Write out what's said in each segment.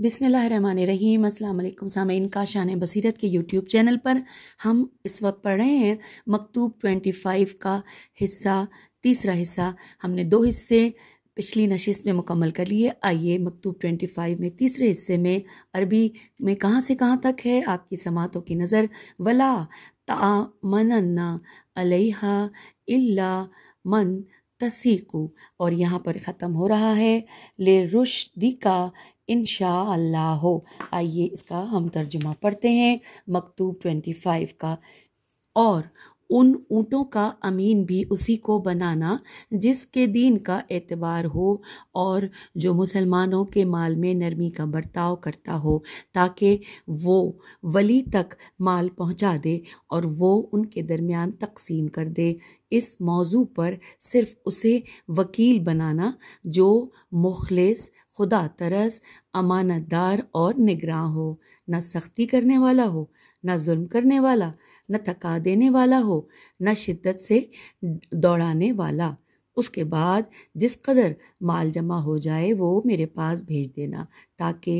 बिसमीम अल्लाम सामीन शान बसीरत के यूट्यूब चैनल पर हम इस वक्त पढ़ रहे हैं मकतूब 25 का हिस्सा तीसरा हिस्सा हमने दो हिस्से पिछली नशिस्त में मुकम्मल कर लिए आइए मकतूब 25 में तीसरे हिस्से में अरबी में कहाँ से कहाँ तक है आपकी समातों की नज़र वला तामन्ना अलहा इल्ला मन तसीकू और यहाँ पर ख़त्म हो रहा है ले रुश का इन हो आइए इसका हम तर्जुमा पढ़ते हैं मकतूब ट्वेंटी फाइव का और उन ऊँटों का अमीन भी उसी को बनाना जिसके दीन का एतबार हो और जो मुसलमानों के माल में नरमी का बर्ताव करता हो ताकि वो वली तक माल पहुंचा दे और वो उनके दरमियान तकसीम कर दे इस मौजू पर सिर्फ उसे वकील बनाना जो मुखलस खुदा तरस अमानतदार और निगरान हो न सख्ती करने वाला हो न जुल्म करने वाला न थका देने वाला हो न शिद्दत से दौड़ाने वाला उसके बाद जिस कदर माल जमा हो जाए वो मेरे पास भेज देना ताकि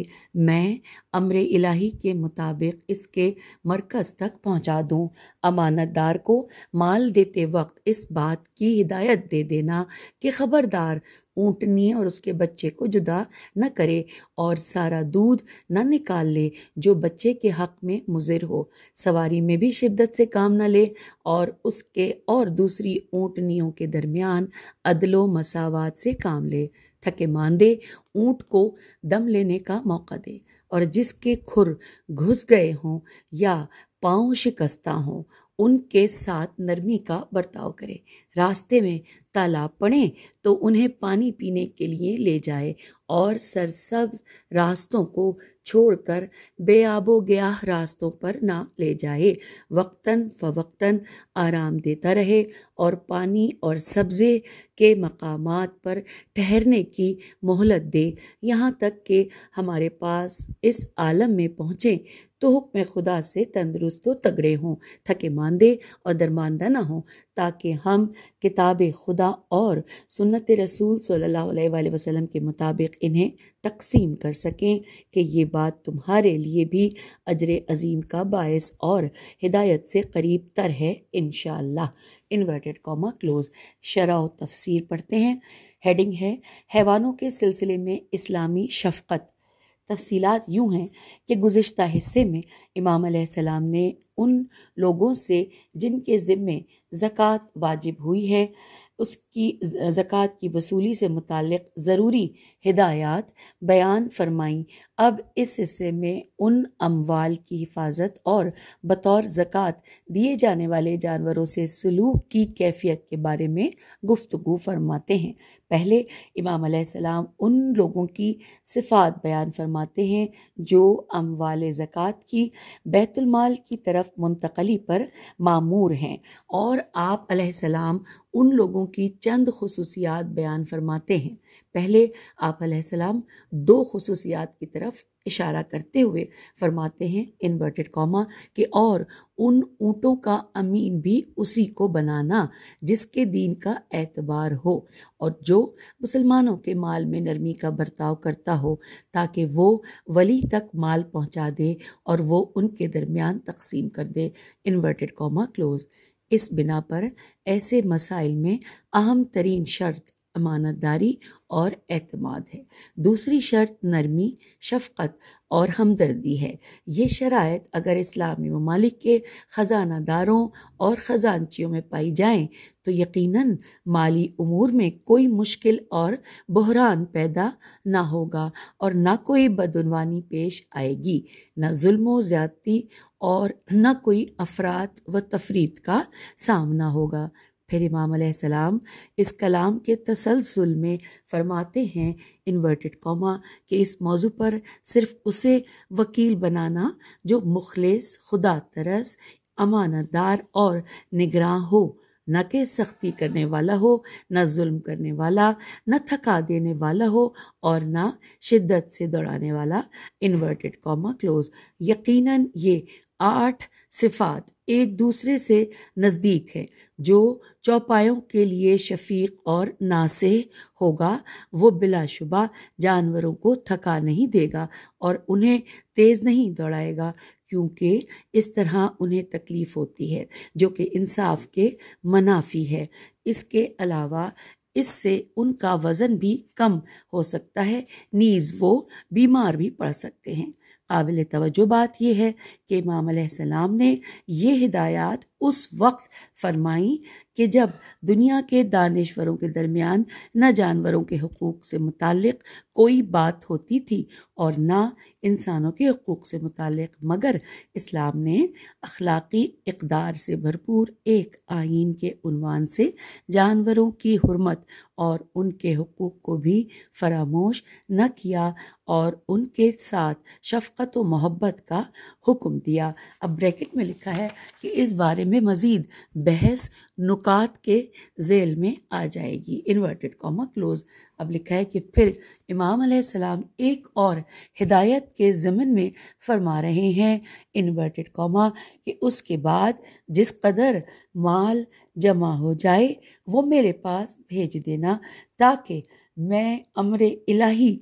मैं अमर इलाही के मुताबिक इसके मरकज़ तक पहुंचा दूं अमानतदार को माल देते वक्त इस बात की हिदायत दे देना कि ख़बरदार ऊँटनी और उसके बच्चे को जुदा न करे और सारा दूध न निकाल ले जो बच्चे के हक में मुजिर हो सवारी में भी शिद्दत से काम न ले और उसके और दूसरी ऊँटनियों के दरमियान अदलो मसावात से काम ले थके मानदे ऊँट को दम लेने का मौका दे और जिसके खुर घुस गए हों या पाँव शिकस्ता हों उनके साथ नरमी का बर्ताव करें रास्ते में तालाब पड़े तो उन्हें पानी पीने के लिए ले जाए और सरसब रास्तों को छोड़कर बेआबो गयाह रास्तों पर ना ले जाए वक्तन फवक्तन आराम देता रहे और पानी और सब्ज़े के मकाम पर ठहरने की मोहलत दे यहाँ तक कि हमारे पास इस आलम में पहुँचें तो हुक्म खुदा से तंदरुस्त तगड़े हों थके मानदे और दरमानदा ना हों ताकि हम किताब खुदा और सुन्नत रसूल सल्लल्लाहु अलैहि वसल्लम के मुताबिक इन्हें तकसीम कर सकें कि ये बात तुम्हारे लिए भी अजर अजीम का बायस और हिदायत से करीब तर है इन शवर्टेड कॉमा क्लोज शरा तफसर पढ़ते हैं हेडिंग है हैवानों के सिलसिले में इस्लामी शफकत तफसीलात यूँ हैं कि गुज्त हिस्से में इमाम सलाम ने उन लोगों से जिनके ज़िम्मे ज़क़़त वाजिब हुई है उसकी ज़क़़त की वसूली से मुतल ज़रूरी हिदायत बयान फरमाई अब इस हिस्से में उन अमवाल की हिफाजत और बतौर ज़क़़त दिए जाने वाले जानवरों से सलूक की कैफियत के बारे में गुफ्तु फरमाते हैं पहले इमाम सलाम उन लोगों की सिफात बयान फरमाते हैं जो अमवाल ज़क़़त की बैतुलमाल की तरफ मुंतकली पर मामूर हैं और आप सलाम उन लोगों की चंद खसूसियात बयान फरमाते हैं पहले आप सलाम दो खसूसियात की तरफ इशारा करते हुए फरमाते हैं इन्वर्टेड कॉमा कि और उन ऊँटों का अमीन भी उसी को बनाना जिसके दीन का एतबार हो और जो मुसलमानों के माल में नरमी का बर्ताव करता हो ताकि वो वली तक माल पहुंचा दे और वो उनके दरमियान तकसीम कर दे इन्वर्टेड कॉमा क्लोज़ इस बिना पर ऐसे मसाइल में अहम तरीन शर्त अमानतदारी और अतमाद है दूसरी शर्त नरमी शफक़त और हमदर्दी है ये शरात अगर इस्लामी ममालिक के दारों और ख़जानचियों में पाई जाएँ तो यकीनन माली अमूर में कोई मुश्किल और बहरान पैदा ना होगा और ना कोई बदनवानी पेश आएगी ना जुल्म ज़्यादती और न कोई अफरात व तफरीत का सामना होगा फिर इमाम सलाम इस कलाम के तसलसल में फरमाते हैं इन्वर्टेड कॉमा कि इस मौजू पर सिर्फ उसे वकील बनाना जो मुखलस खुदा तरस अमानतदार और निगरान हो न कि सख्ती करने वाला हो न जुल्म करने वाला न थका देने वाला हो और न शिद्दत से दौड़ाने वाला इन्वर्टेड कॉमा क्लोज यकीनन ये आठ सिफात एक दूसरे से नज़दीक है जो चौपायों के लिए शफीक और नासे होगा वो बिलाशुबा जानवरों को थका नहीं देगा और उन्हें तेज़ नहीं दौड़ाएगा क्योंकि इस तरह उन्हें तकलीफ़ होती है जो कि इंसाफ के मनाफी है इसके अलावा इससे उनका वज़न भी कम हो सकता है नीज़ वो बीमार भी पड़ सकते हैं काबिल तोज्जो बात यह है कि इमाम ने यह हिदायत उस वक्त फरमाई कि जब दुनिया के दानश्वरों के दरमियान न जानवरों के हकूक़ से मुतक़ कोई बात होती थी और ना इंसानों के हकूक़ से मुतक़ मगर इस्लाम ने अखलाक़ी इकदार से भरपूर एक आइन के उनवान से जानवरों की हरमत और उनके हकूक़ को भी फरामोश न किया और उनके साथ शफकत व मोहब्बत का हुक्म दिया अब ब्रैकेट में लिखा है कि इस बारे में मज़ीद बहस नुकात के जेल में आ जाएगी इन्वर्टेड कॉमा क्लोज अब लिखा है कि फिर इमाम सलाम एक और हिदायत के ज़मन में फरमा रहे हैं इन्वर्टेड कॉमा कि उसके बाद जिस कदर माल जमा हो जाए वो मेरे पास भेज देना ताकि मैं अमर इलाही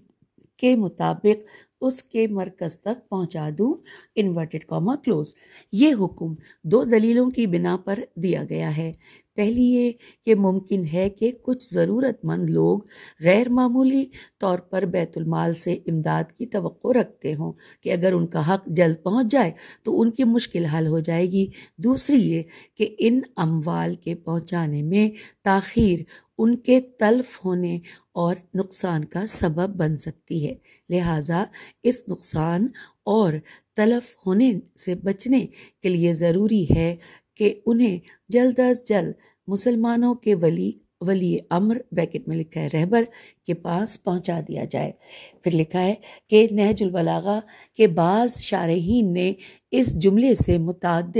के मुताबिक उसके मरकज़ तक पहुंचा दूं इन्वर्टेड कॉमा क्लोज ये हुक्म दो दलीलों की बिना पर दिया गया है पहली ये कि मुमकिन है कि कुछ ज़रूरतमंद लोग गैर मामूली तौर पर बैतुलमाल से इमदाद की तो रखते हों कि अगर उनका हक जल्द पहुंच जाए तो उनकी मुश्किल हल हो जाएगी दूसरी ये कि इन अमवाल के पहुंचाने में ताखीर उनके तल्फ होने और नुकसान का सबब बन सकती है लिहाजा इस नुकसान और तलफ होने से बचने के लिए ज़रूरी है कि उन्हें जल्द अज जल्द मुसलमानों के वली वली अमर ब्रैकेट में लिखा है रहबर के पास पहुंचा दिया जाए फिर लिखा है कि नहजुलबलागा के बाद शारहन ने इस जुमले से मुतद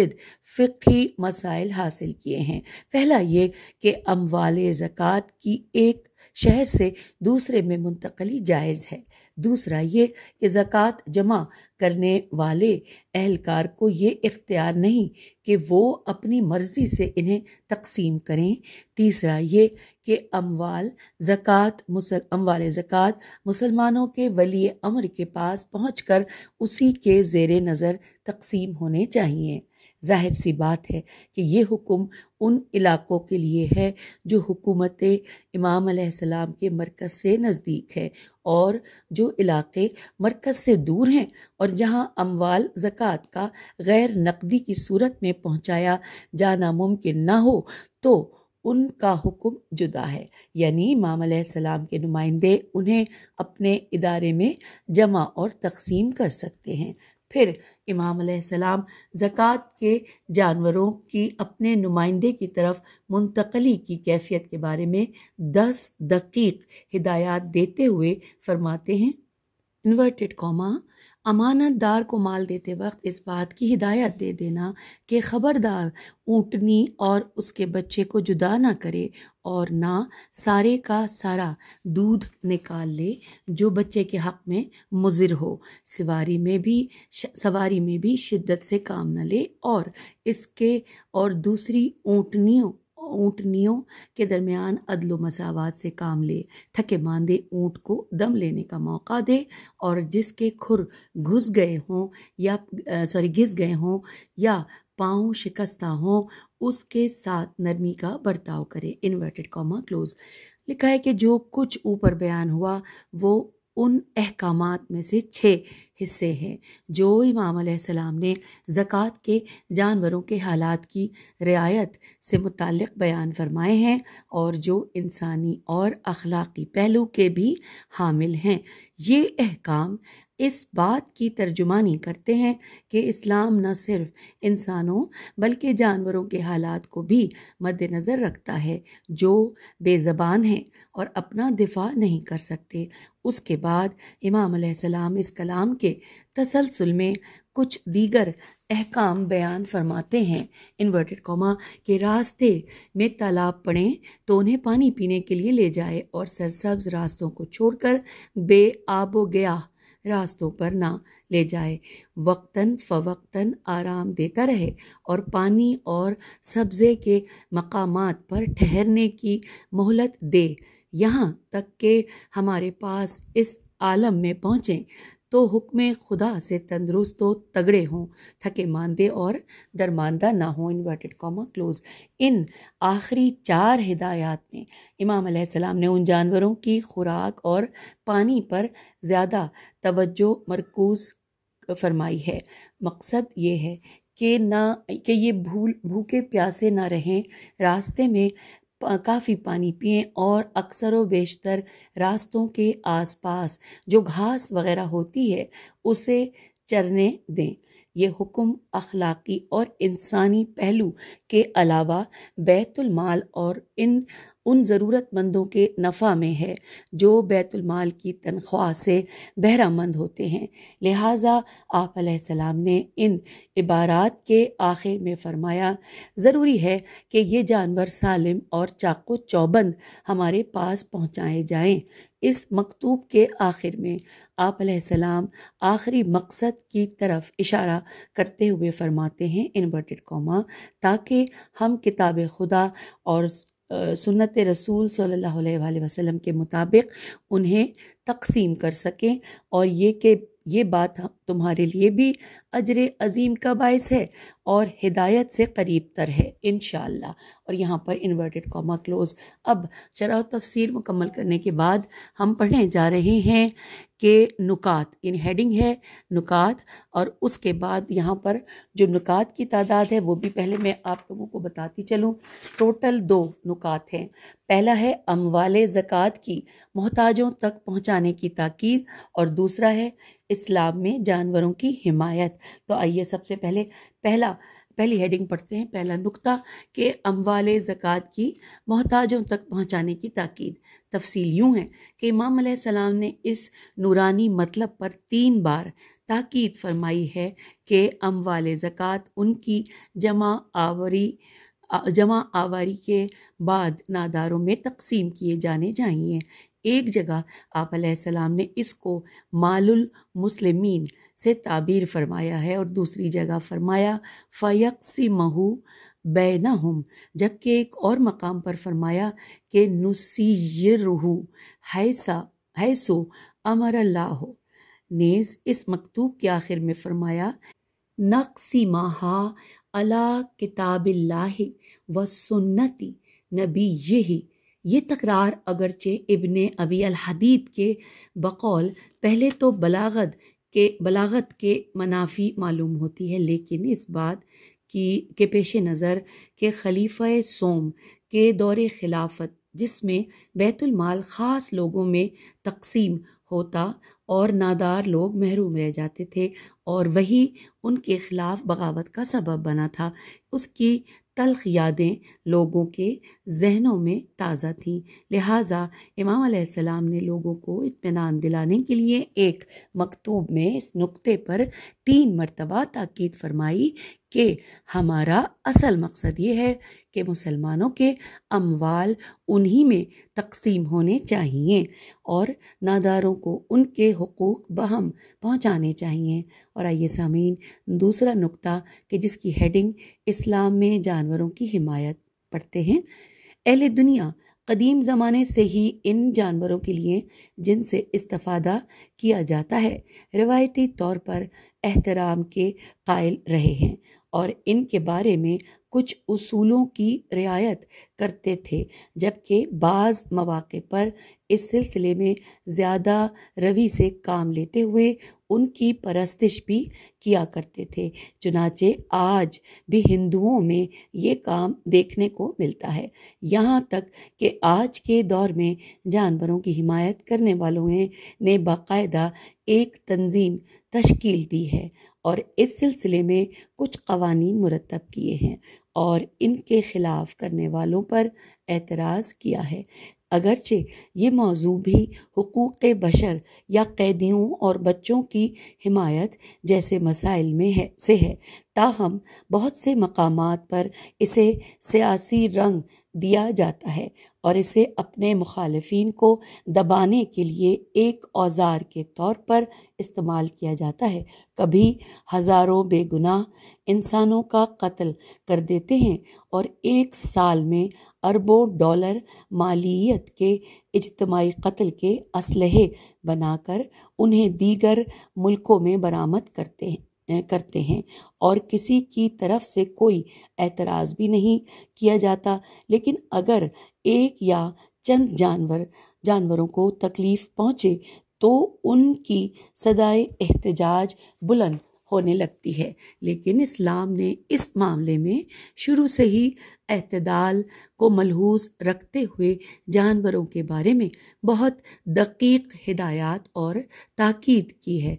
फ़िकी मसाइल हासिल किए हैं पहला ये कि अमवाल ज़क़़त की एक शहर से दूसरे में मुंतकली जायज़ है दूसरा ये कि ज़क़़त जमा करने वाले अहलकार को ये इख्तियार नहीं कि वो अपनी मर्ज़ी से इन्हें तकसीम करें तीसरा ये कि अमवाल ज़क़़त मुसल अमवाल ज़क़़त मुसलमानों के वली अमर के पास पहुँच कर उसी के ज़ेर नज़र तकसीम होने चाहिए जाहिर सी बात है कि ये हुक्म उन इलाक़ों के लिए है जो हुकूमत इमाम के मरकज़ से नज़दीक है और जो इलाके मरकज़ से दूर हैं और जहां अमवाल ज़क़़त का गैर नकदी की सूरत में पहुंचाया जाना मुमकिन ना हो तो उनका हुक्म जुदा है यानी इमाम सलाम के नुमाइंदे उन्हें अपने इदारे में जमा और तकसीम कर सकते हैं फिर इमाम सलाम ज़क़़त के जानवरों की अपने नुमाइंदे की तरफ मुंतकली की कैफियत के बारे में दस दकीक हिदायत देते हुए फरमाते हैं इन्वर्टेड कॉमा अमानत दार को माल देते वक्त इस बात की हिदायत दे देना कि ख़बरदार ऊँटनी और उसके बच्चे को जुदा ना करे और ना सारे का सारा दूध निकाल ले जो बच्चे के हक़ में मुजिर हो सवारी में भी सवारी में भी शिद्दत से काम न ले और इसके और दूसरी ऊँटनियों ऊँटनियों के दरमियान अदल मसावत से काम ले थके मांदे ऊँट को दम लेने का मौका दे और जिसके खुर घुस गए हों या सॉरी घिस गए हों या पाँव शिकस्ता हों उसके साथ नरमी का बर्ताव करें इन्वर्टेड कॉमा क्लोज लिखा है कि जो कुछ ऊपर बयान हुआ वो उन अहकाम में से छः हिस्से हैं जो इमाम सलाम ने ज़क़़त के जानवरों के हालात की रियायत से मुतक़ बयान फरमाए हैं और जो इंसानी और अखलाक़ी पहलू के भी हामिल हैं ये अहकाम इस बात की तर्जुमानी करते हैं कि इस्लाम न सिर्फ इंसानों बल्कि जानवरों के हालात को भी मद्दनज़र रखता है जो बेज़बान हैं और अपना दिफा नहीं कर सकते उसके बाद इमाम सलाम इस कलाम के के तसलसल में कुछ दीगर अहकाम बयान फरमाते हैं इन्वर्टेड कॉमा के रास्ते में तालाब पड़े तो उन्हें पानी पीने के लिए ले जाए और सरसब्ज रास्तों को छोड़कर बे आबो गया रास्तों पर ना ले जाए वक्तन फवक्तन आराम देता रहे और पानी और सब्ज़े के मकाम पर ठहरने की मोहलत दे यहाँ तक के हमारे पास इस आलम में पहुँचें तो हुक्म खुदा से तंदुरुस्त हो तगड़े हों थके मानदे और दरमानदा ना हों इन्वर्टेड कॉमा क्लोज इन आखिरी चार हिदायत में इमाम सलाम ने उन जानवरों की खुराक और पानी पर ज़्यादा तवज्जो मरकूज फरमाई है मकसद ये है कि ना कि ये भूल भूखे प्यासे ना रहें रास्ते में काफ़ी पानी पिएं और अक्सर व बेशतर रास्तों के आसपास जो घास वगैरह होती है उसे चरने दें ये हुक्म अखलाकी और इंसानी पहलू के अलावा बैतुलमाल और इन उन ज़रूरतमंदों के नफ़ा में है जो बैतुलमाल की तनख्वाह से बहरामंद होते हैं लिहाजा आप सलाम ने इन इबारात के आखिर में फरमाया ज़रूरी है कि ये जानवर सालिम और चाको चौबंद हमारे पास पहुँचाए जाएँ इस मकतूब के आखिर में आप सलाम आखिरी मकसद की तरफ इशारा करते हुए फरमाते हैं इन्वर्टेड कॉमा ताकि हम किताब खुदा और सुन्नत रसूल सल्लल्लाहु अलैहि वसल्लम के मुताबिक उन्हें तकसीम कर सकें और ये कि ये बात तुम्हारे लिए भी अजर अज़ीम का बायस है और हिदायत से करीब तर है इन और यहाँ पर इन्वर्टेड कॉमा क्लोज अब शराह तफसीर मुकम्मल करने के बाद हम पढ़ने जा रहे हैं कि नुकात इन हेडिंग है नुकात और उसके बाद यहाँ पर जो नुकात की तादाद है वो भी पहले मैं आप लोगों को बताती चलूँ टोटल दो नुकात हैं पहला है अमवाल ज़क़़त की मोहताजों तक पहुँचाने की ताकीद और दूसरा है इस्लाम में जानवरों की हिमायत तो आइए सबसे पहले पहला पहली हेडिंग पढ़ते हैं पहला नुक्ता के अमवाल ज़क़़त की मोहताजों तक पहुँचाने की ताकीद तफसील यूँ है कि इमाम सलाम ने इस नूरानी मतलब पर तीन बार ताकीद फरमाई है कि अमवाल ज़क़़त उनकी जमा आवरी जमा आवारी के बाद नादारों में तकसीम किए जाने चाहिए एक जगह आप ने इसको मालुल मुस्लिमीन से ताबीर फरमाया है और दूसरी जगह फरमाया सी महू बैना जबकि एक और मकाम पर फरमाया कि नुसी रहू हैसा हैसो अमर अल्लाह नेज़ इस मकतूब के आखिर में फरमाया नक्सी महा अला किताबिल्ला व सुन्नति नबी यही ये तकरार अगरचे इबन अबी अल हदीद के बकौल पहले तो बलागत के बलागत के मनाफी मालूम होती है लेकिन इस बात की के पेश नज़र के खलीफ़ सोम के दौर खिलाफत जिसमें बैतुलमाल ख़ास लोगों में तकसीम होता और नादार लोग महरूम रह जाते थे और वही उनके खिलाफ बगावत का सबब बना था उसकी तलख यादें लोगों के जहनों में ताज़ा थीं लिहाजा इमाम सलाम ने लोगों को इतमान दिलाने के लिए एक मकतूब में इस नुक्ते पर तीन मरतबा ताक़द फरमाई कि हमारा असल मकसद ये है कि मुसलमानों के अमवाल उन्हीं में तकसीम होने चाहिए और नादारों को उनके हकूक़ बहम पहुँचाने चाहिए और आइए सामीन दूसरा नुक्ता कि जिसकी हेडिंग इस्लाम में जानवरों की हिमायत पढ़ते हैं अहल दुनिया कदीम ज़माने से ही इन जानवरों के लिए जिनसे इस्तफ़ादा किया जाता है रवायती तौर पर एहतराम के कायल रहे हैं और इनके बारे में कुछ उसूलों की रियायत करते थे जबकि बाज़ मौाक़े पर इस सिलसिले में ज़्यादा रवि से काम लेते हुए उनकी परस्तिश भी किया करते थे चुनाचे आज भी हिंदुओं में ये काम देखने को मिलता है यहाँ तक कि आज के दौर में जानवरों की हिमायत करने वालों ने बाकायदा एक तंजीम तश्कील दी है और इस सिलसिले में कुछ कवानी मुरतब किए हैं और इनके ख़िलाफ़ करने वालों पर एतराज़ किया है अगरचे ये मौजू भी हकूक़ बशर या कैदियों और बच्चों की हिमायत जैसे मसाइल में है से है ताहम बहुत से मकाम पर इसे सियासी रंग दिया जाता है और इसे अपने मुखालफन को दबाने के लिए एक औजार के तौर पर इस्तेमाल किया जाता है कभी हज़ारों बेगुनाह इंसानों का कत्ल कर देते हैं और एक साल में अरबों डॉलर मालियत के इजतमाही कत्ल के असलहे बनाकर उन्हें दीगर मुल्कों में बरामद करते हैं करते हैं और किसी की तरफ से कोई एतराज़ भी नहीं किया जाता लेकिन अगर एक या चंद जानवर जानवरों को तकलीफ़ पहुँचे तो उनकी सदाए एहतजाज बुलंद होने लगती है लेकिन इस्लाम ने इस मामले में शुरू से ही अतदाल को मलहूज रखते हुए जानवरों के बारे में बहुत दकीक हिदायत और ताकीद की है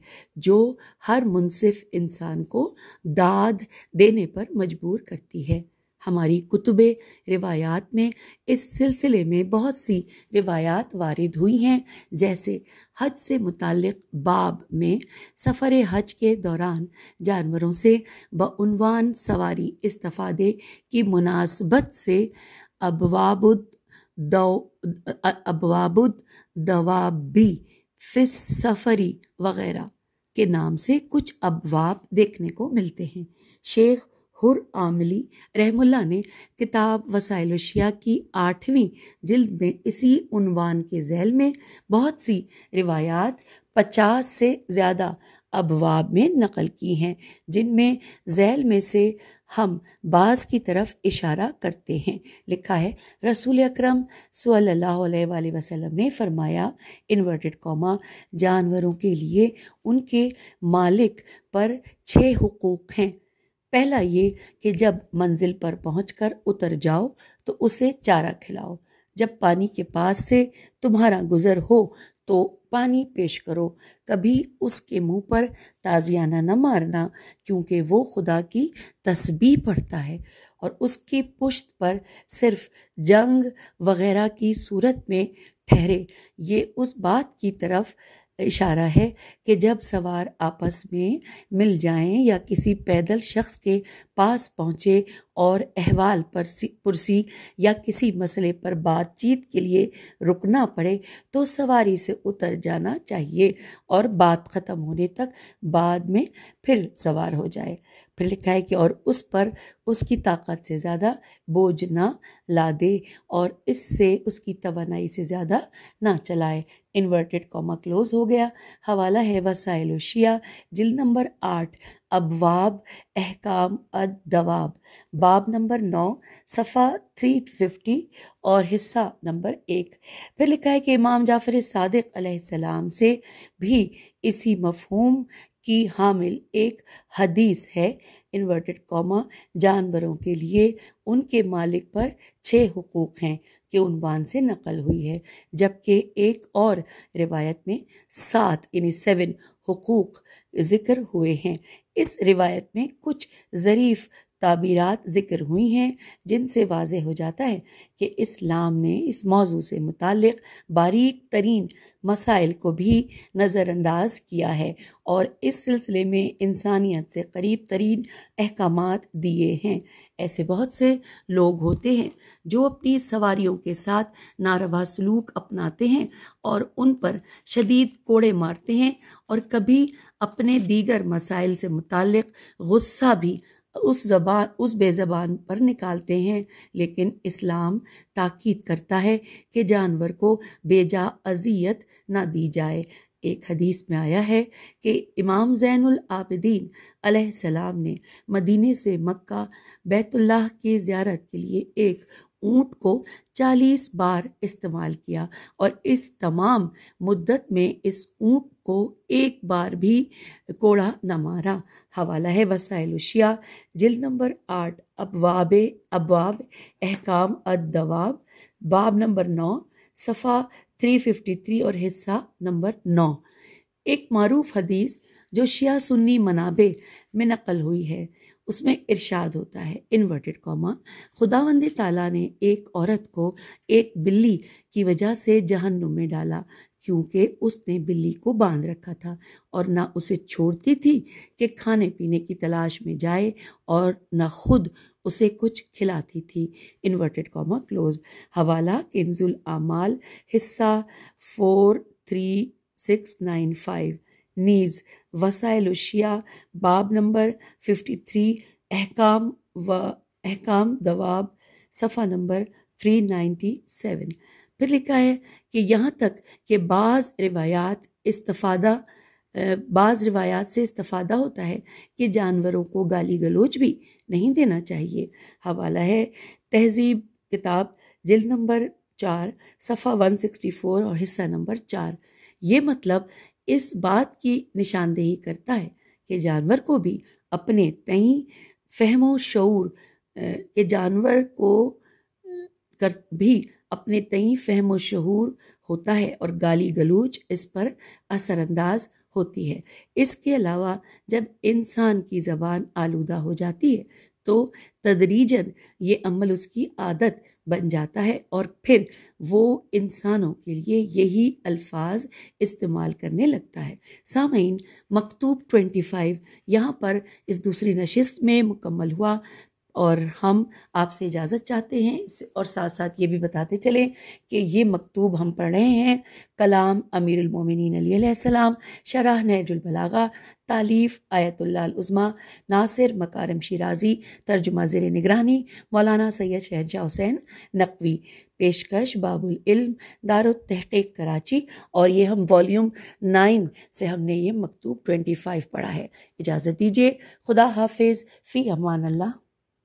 जो हर मुनसिफ इंसान को दाद देने पर मजबूर करती है हमारी कुतुब रिवायात में इस सिलसिले में बहुत सी रिवायात वारद हुई हैं जैसे हज से मुतक़ बाब में सफ़र हज के दौरान जानवरों से बनवान सवारी इस्तफ़ादे की मुनासबत से अबाबुद अबवाबुद दवाबी फिस सफ़री वग़ैरह के नाम से कुछ अबवाब देखने को मिलते हैं शेख हुर आमली रहमुल्ला ने किताब वसाइल शिया की आठवीं जिल्द में इसी उनवान के जैल में बहुत सी रिवायात पचास से ज़्यादा अबवाब में नकल की हैं जिनमें जैल में से हम बाज की तरफ इशारा करते हैं लिखा है रसूल अक्रम वसल्लम ने फरमाया इन्वर्टेड कॉमा जानवरों के लिए उनके मालिक पर छः हकूक़ हैं पहला ये कि जब मंजिल पर पहुँच उतर जाओ तो उसे चारा खिलाओ जब पानी के पास से तुम्हारा गुजर हो तो पानी पेश करो कभी उसके मुंह पर ताजियाना न मारना क्योंकि वो खुदा की तस्बी पढ़ता है और उसकी पुश्त पर सिर्फ जंग वगैरह की सूरत में ठहरे ये उस बात की तरफ इशारा है कि जब सवार आपस में मिल जाएं या किसी पैदल शख्स के पास पहुँचे और अहवाल पर पुरसी या किसी मसले पर बातचीत के लिए रुकना पड़े तो सवारी से उतर जाना चाहिए और बात ख़त्म होने तक बाद में फिर सवार हो जाए फिर लिखा है कि और उस पर उसकी ताकत से ज़्यादा बोझ ना ला दे और इससे उसकी तोानाई से ज़्यादा ना चलाए इन्वर्टेड कॉमा क्लोज हो गया हवाला है वसाइल शिया जिल नंबर आठ अबवाब अहकाम अदवाब दवाब बाब नंबर नौ सफ़ा थ्री फिफ्टी और हिस्सा नंबर एक फिर लिखा है कि इमाम जाफ़र सादिक सलाम से भी इसी मफहूम की हामिल एक हदीस है इन्वर्टेड कॉमा जानवरों के लिए उनके मालिक पर छः हकूक़ हैं के उनवान से नकल हुई है जबकि एक और रिवायत में सात यानी सेवन हकूक़ जिक्र हुए हैं इस रिवायत में कुछ ज़रीफ़ ताबीरात ज़िक्र हुई हैं जिनसे वाज हो जाता है कि इस्लाम ने इस मौजू से मुतक़ बारीक तरीन मसाइल को भी नज़रअंदाज किया है और इस सिलसिले में इंसानियत से करीब तरीन अहकाम दिए हैं ऐसे बहुत से लोग होते हैं जो अपनी सवारियों के साथ नारवा सलूक अपनाते हैं और उन पर शदीद कोड़े मारते हैं और कभी अपने दीगर मसाइल से मुतक गुस्सा भी उस जबान उस बेज़बान पर निकालते हैं लेकिन इस्लाम ताकीद करता है कि जानवर को बेजा अजियत ना दी जाए एक हदीस में आया है कि इमाम जैन आबिदीन सलाम ने मदीने से मक्का बैतुल्लाह की ज़्यारत के लिए एक ऊंट को 40 बार इस्तेमाल किया और इस तमाम मुद्दत में इस ऊँट को एक बार भी कोड़ा न मारा हवाला है उशिया जिल नंबर आठ अबवाब अबवाब अहकाम अदवाब बाब नंबर नौ सफ़ा 353 और हिस्सा नंबर नौ एक मरूफ हदीस जो शिया सुन्नी मनाबे में नकल हुई है उसमें इरशाद होता है इन्वर्टेड कॉमा खुदावंद ताला ने एक औरत को एक बिल्ली की वजह से जहन्नुम में डाला क्योंकि उसने बिल्ली को बांध रखा था और ना उसे छोड़ती थी कि खाने पीने की तलाश में जाए और ना खुद उसे कुछ खिलाती थी इन्वर्टेड कॉमा क्लोज हवाला किन्जुल आमाल हिस्सा four three six nine five नीज वसाइल उशिया बाब नंबर फिफ्टी थ्री अहकाम व अहकाम दवाब सफ़ा नंबर थ्री नाइन्टी सेवन फिर लिखा है कि यहाँ तक कि बाज़ रिवायात इस्तफादा बाज़ रिवायात से इस्तफादा होता है कि जानवरों को गाली गलोच भी नहीं देना चाहिए हवाला है तहजीब किताब जिल्द नंबर चार सफ़ा वन सिक्सटी फ़ोर और हिस्सा नंबर चार ये मतलब इस बात की निशानदेही करता है कि जानवर को भी अपने तई फहमो शूर के जानवर को कर भी अपने तई फहमो शहूर होता है और गाली गलूच इस पर असरअंदाज होती है इसके अलावा जब इंसान की ज़बान आलूदा हो जाती है तो तदरीजन ये अमल उसकी आदत बन जाता है और फिर वो इंसानों के लिए यही अल्फाज इस्तेमाल करने लगता है सामीन मकतूब 25 यहाँ पर इस दूसरी नशस्त में मुकम्मल हुआ और हम आपसे इजाज़त चाहते हैं और साथ साथ ये भी बताते चलें कि ये मकतूब हम पढ़ रहे हैं कलाम अमीरमिन अलीसम शराह नजुलबलागा तालीफ़ आयतुल्लाज़मा नासिर मकारम शिराजी तर्जुमा ज़र निगरानी मौलाना सैयद शहजा हुसैन नकवी पेशकश बाबुल इल्म दारुलतहक़ीक कराची और ये हम वॉल्यूम नाइन से हमने ये मकतूब ट्वेंटी फाइव पढ़ा है इजाज़त दीजिए खुदा हाफिज़ फ़ी अमान अल्लाह